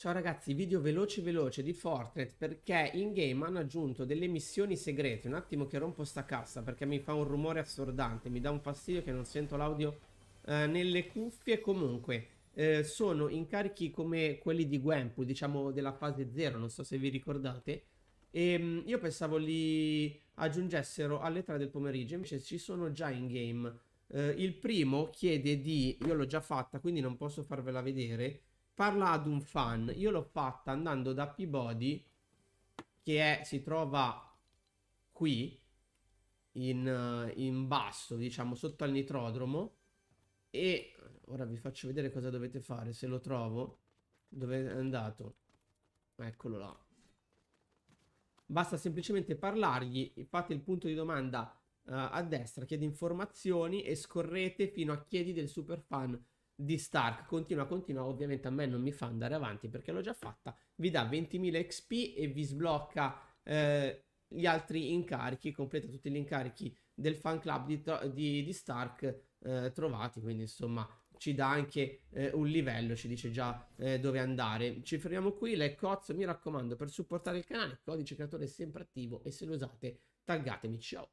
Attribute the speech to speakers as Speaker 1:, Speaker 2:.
Speaker 1: Ciao ragazzi, video veloce veloce di Fortnite perché in game hanno aggiunto delle missioni segrete. Un attimo che rompo sta cassa perché mi fa un rumore assordante, mi dà un fastidio che non sento l'audio eh, nelle cuffie. Comunque, eh, sono incarichi come quelli di Gwempu, diciamo della fase 0, non so se vi ricordate. E ehm, io pensavo li aggiungessero alle 3 del pomeriggio, invece ci sono già in game. Eh, il primo chiede di, io l'ho già fatta quindi non posso farvela vedere, parla ad un fan. Io l'ho fatta andando da Peabody, che è, si trova qui, in, eh, in basso, diciamo, sotto al nitrodromo. E ora vi faccio vedere cosa dovete fare, se lo trovo. Dove è andato? Eccolo là. Basta semplicemente parlargli, fate il punto di domanda uh, a destra, chiedi informazioni e scorrete fino a chiedi del superfan di Stark continua, continua, ovviamente a me non mi fa andare avanti perché l'ho già fatta, vi dà 20.000 XP e vi sblocca eh, gli altri incarichi, completa tutti gli incarichi del fan club di, di, di Stark eh, trovati, quindi insomma ci dà anche eh, un livello, ci dice già eh, dove andare. Ci fermiamo qui, Le cozzo, mi raccomando, per supportare il canale, il codice creatore è sempre attivo e se lo usate taggatemi, ciao!